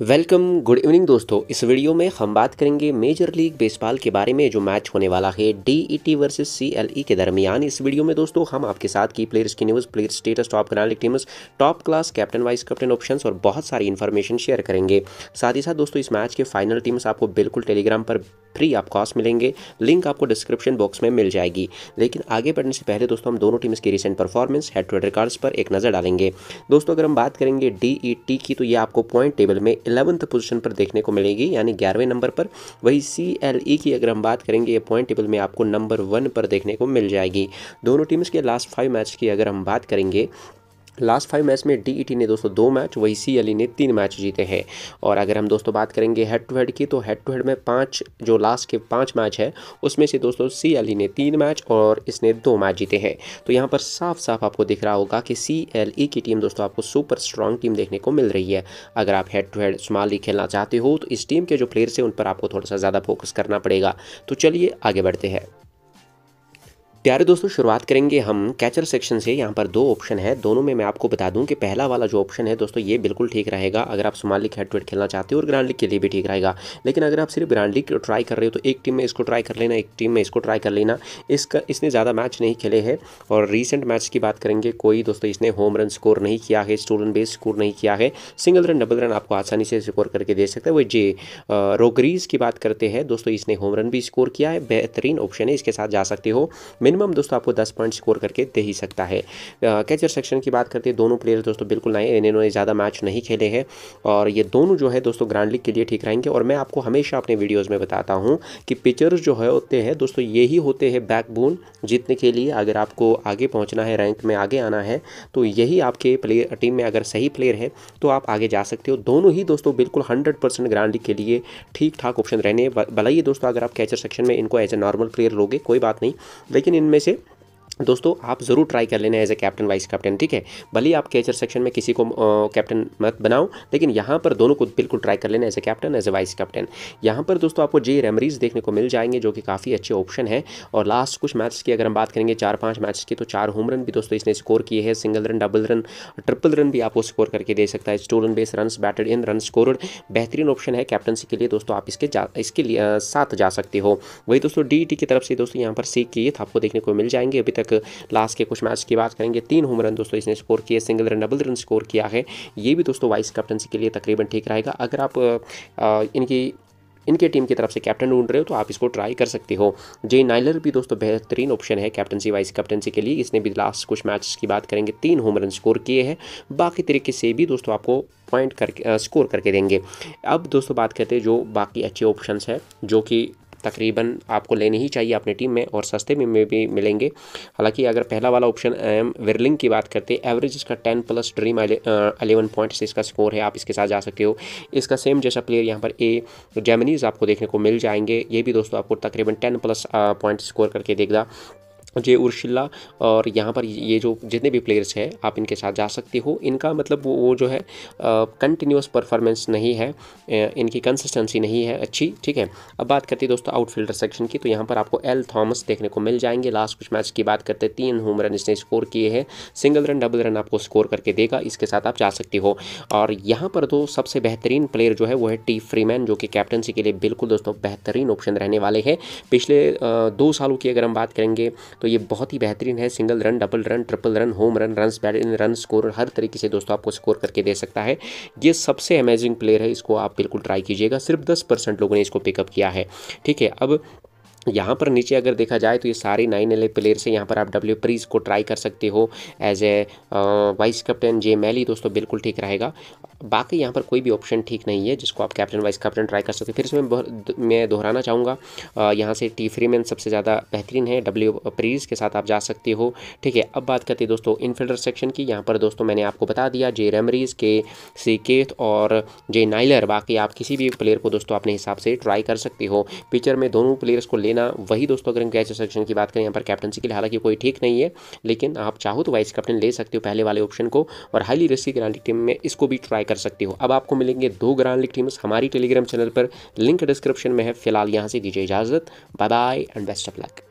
welcome good evening दोस्तों इस video में हम बात करेंगे मेजर लीग बेसबॉल के बारे में जो मैच होने वाला है डीईटी वर्सेस सीएलई के दरमियान इस वीडियो में दोस्तों हम आपके साथ की प्लेयर्स की न्यूज़ प्लेयर स्टेटस टॉप ग्रांडिक teams top class captain vice captain options और बहुत सारी इन्फॉर्मेशन शेयर करेंगे साथ ही साथ दोस्तों इस मैच के फाइनल टीम्स आपको बिल्कुल टेलीग्राम पर फ्री आप कॉस्ट मिलेंगे लिंक आपको डिस्क्रिप्शन बॉक्स में मिल जाएगी लेकिन आगे बढ़ने से पहले दोस्तों हम दोनों टीम्स की recent performance head to head records पर एक नज़र डालेंगे दोस्तों अगर हम बात करेंगे डी ई टी की तो ये आपको पॉइंट टेबल में इलेवंथ पोजिशन पर देखने को मिलेगी यानी ग्यारहवें नंबर पर वही सी एल ई की अगर हम बात करेंगे ये पॉइंट टेबल में आपको नंबर वन पर देखने को मिल जाएगी दोनों टीम्स के लास्ट फाइव मैच की अगर हम बात करेंगे लास्ट फाइव मैच में डी e ने दोस्तों दो मैच वही सी अली e ने तीन मैच जीते हैं और अगर हम दोस्तों बात करेंगे हेड टू हेड की तो हेड टू हेड में पांच जो लास्ट के पांच मैच है उसमें से दोस्तों सी अली e ने तीन मैच और इसने दो मैच जीते हैं तो यहाँ पर साफ साफ आपको दिख रहा होगा कि ई की टीम दोस्तों आपको सुपर स्ट्रॉन्ग टीम देखने को मिल रही है अगर आप head to head small league खेलना चाहते हो तो इस टीम के जो प्लेयर्स हैं उन पर आपको थोड़ा सा ज़्यादा फोकस करना पड़ेगा तो चलिए आगे बढ़ते हैं प्यारे दोस्तों शुरुआत करेंगे हम कैचर सेक्शन से यहाँ पर दो ऑप्शन है दोनों में मैं आपको बता दूं कि पहला वाला जो ऑप्शन है दोस्तों ये बिल्कुल ठीक रहेगा अगर आप small league head to head खेलना चाहते हो और ग्रांड लीग के लिए भी ठीक रहेगा लेकिन अगर आप सिर्फ ग्रांड लीग ट्राई कर रहे हो तो एक टीम में इसको ट्राई कर लेना एक टीम में इसको ट्राई कर लेना इसका इसने ज़्यादा मैच नहीं खेले हैं और रिसेंट मैच की बात करेंगे कोई दोस्तों इसने होम रन स्कोर नहीं किया है स्टूडेंट बेस स्कोर नहीं किया है सिंगल रन डबल रन आपको आसानी से स्कोर करके दे सकते हैं वो जे रोगरीज की बात करते हैं दोस्तों इसने होम रन भी स्कोर किया है बेहतरीन ऑप्शन है इसके साथ जा सकते हो मिन मिनिमम दोस्तों आपको दस पॉइंट स्कोर करके दे ही सकता है कैचर सेक्शन की बात करते हैं दोनों प्लेयर दोस्तों बिल्कुल नए इन्होंने ज़्यादा मैच नहीं खेले हैं और ये दोनों जो है दोस्तों ग्रांड लीग के लिए ठीक रहेंगे और मैं आपको हमेशा अपने वीडियोज़ में बताता हूँ कि पिचर्स जो है होते हैं दोस्तों यही होते हैं बैकबोन जीतने के लिए अगर आपको आगे पहुँचना है रैंक में आगे आना है तो यही आपके प्लेयर टीम में अगर सही प्लेयर है तो आप आगे जा सकते हो दोनों ही दोस्तों बिल्कुल हंड्रेड परसेंट ग्रांड लीग के लिए ठीक ठाक ऑप्शन रहने भला ही दोस्तों अगर आप कैचर सेक्शन में इनको एज ए नॉर्मल प्लेयर लोगे कोई बात नहीं लेकिन इनमें से दोस्तों आप ज़रूर ट्राई कर लेना as a captain vice captain ठीक है भले आप कैचर सेक्शन में किसी को कैप्टन मत बनाओ लेकिन यहाँ पर दोनों को बिल्कुल ट्राई कर लेना as a captain as a vice captain यहाँ पर दोस्तों आपको जे रेमरीज देखने को मिल जाएंगे जो कि काफ़ी अच्छे ऑप्शन है और लास्ट कुछ मैच की अगर हम बात करेंगे चार पाँच मैच की तो चार होम रन भी दोस्तों इसने स्कोर किए हैं single run double run triple run भी आपको स्कोर करके दे सकता है stolen base run batted in run score बेहतरीन ऑप्शन है कैप्टनसी के लिए दोस्तों आप इसके जा इसके लिए साथ जा सकते हो वही दोस्तों डी की तरफ से दोस्तों यहाँ पर सीख किए आपको देखने को मिल जाएंगे अभी तक तक लास्ट के कुछ मैच की बात करेंगे तीन होम रन दोस्तों इसने स्कोर किए single run double run score किया है ये भी दोस्तों वाइस कैप्टनसी के लिए तकरीबन ठीक रहेगा अगर आप इनकी इनके टीम की तरफ से कैप्टन ढूंढ रहे हो तो आप इसको ट्राई कर सकते हो जे नाइलर भी दोस्तों बेहतरीन ऑप्शन है कैप्टनसी वाइस कैप्टनसी के लिए इसने भी लास्ट कुछ मैचेस की बात करेंगे तीन होम रन स्कोर किए हैं बाकी तरीके से भी दोस्तों आपको पॉइंट करके स्कोर करके देंगे अब दोस्तों बात करते हैं जो बाकी अच्छे ऑप्शन है जो कि तकरीबन आपको लेने ही चाहिए अपने टीम में और सस्ते में, में भी मिलेंगे हालांकि अगर पहला वाला ऑप्शन एम विरलिंग की बात करते हैं एवरेज इसका ten plus dream eleven points इसका स्कोर है आप इसके साथ जा सकते हो इसका सेम जैसा प्लेयर यहाँ पर ए जैमनीज आपको देखने को मिल जाएंगे ये भी दोस्तों आपको तकरीबन टेन प्लस पॉइंट स्कोर करके देखगा जे उर्शिल्ला और यहाँ पर ये जो जितने भी प्लेयर्स हैं आप इनके साथ जा सकते हो इनका मतलब वो, वो जो है कंटिन्यूस परफॉर्मेंस नहीं है इनकी कंसिस्टेंसी नहीं है अच्छी ठीक है अब बात करते हैं दोस्तों आउटफील्डर सेक्शन की तो यहाँ पर आपको एल थॉमस देखने को मिल जाएंगे लास्ट कुछ मैच की बात करते हैं तीन होम रन इसने स्कोर किए हैं सिंगल रन डबल रन आपको स्कोर करके देगा इसके साथ आप जा सकते हो और यहाँ पर तो सबसे बेहतरीन प्लेयर जो है वो है टी फ्रीमैन जो कि कैप्टनसी के लिए बिल्कुल दोस्तों बेहतरीन ऑप्शन रहने वाले हैं पिछले दो सालों की अगर हम बात करेंगे तो तो ये बहुत ही बेहतरीन है single run double run triple run home run run bat in run score हर तरीके से दोस्तों आपको स्कोर करके दे सकता है ये सबसे अमेजिंग प्लेयर है इसको आप बिल्कुल ट्राई कीजिएगा सिर्फ दस लोगों ने इसको पिकअप किया है ठीक है अब यहाँ पर नीचे अगर देखा जाए तो ये सारे नाइन एल प्लेयर्स हैं यहाँ पर आप डब्ल्यू प्रीज को ट्राई कर सकते हो एज ए वाइस कैप्टन जे मैली दोस्तों बिल्कुल ठीक रहेगा बाकी यहाँ पर कोई भी ऑप्शन ठीक नहीं है जिसको आप कैप्टन वाइस कैप्टन ट्राई कर सकते हो फिर इसमें मैं दोहराना चाहूँगा यहाँ से टी फ्रीमैन सबसे ज़्यादा बेहतरीन है डब्ल्यू प्रीज के साथ आप जा सकते हो ठीक है अब बात करते हैं दोस्तों इनफील्डर सेक्शन की यहाँ पर दोस्तों मैंने आपको बता दिया जे रेमरीज के सी केथ और जे नाइलर बाकी आप किसी भी प्लेयर को दोस्तों अपने हिसाब से ट्राई कर सकते हो पिक्चर में दोनों प्लेयर्स को लेना देना वही दोस्तों अगर हम सेक्शन की बात करें यहाँ पर कैप्टनसी के लिए हालांकि कोई ठीक नहीं है लेकिन आप चाहो तो वाइस कैप्टन ले सकते हो पहले वाले ऑप्शन को और हाईली रिस्की ग्रांडिक टीम में इसको भी ट्राई कर सकते हो अब आपको मिलेंगे दो ग्रांड टीम टीम्स हमारी टेलीग्राम चैनल पर लिंक डिस्क्रिप्शन में है फिलहाल यहाँ से दीजिए इजाज़त bye bye and best of luck